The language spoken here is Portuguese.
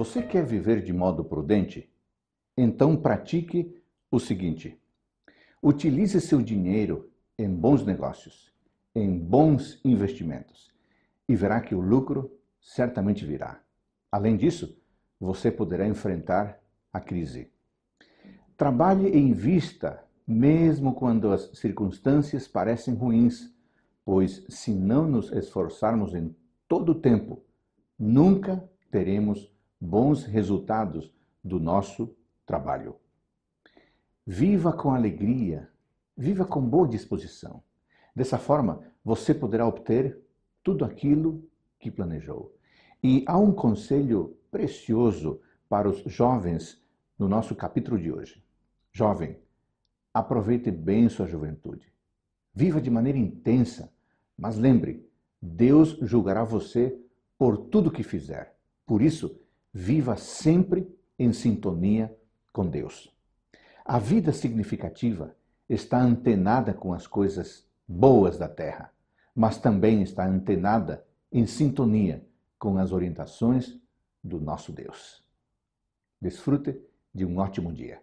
Você quer viver de modo prudente? Então pratique o seguinte: utilize seu dinheiro em bons negócios, em bons investimentos, e verá que o lucro certamente virá. Além disso, você poderá enfrentar a crise. Trabalhe em vista, mesmo quando as circunstâncias parecem ruins, pois se não nos esforçarmos em todo o tempo, nunca teremos bons resultados do nosso trabalho. Viva com alegria, viva com boa disposição. Dessa forma, você poderá obter tudo aquilo que planejou. E há um conselho precioso para os jovens no nosso capítulo de hoje. Jovem, aproveite bem sua juventude. Viva de maneira intensa, mas lembre, Deus julgará você por tudo que fizer. Por isso, Viva sempre em sintonia com Deus. A vida significativa está antenada com as coisas boas da terra, mas também está antenada em sintonia com as orientações do nosso Deus. Desfrute de um ótimo dia.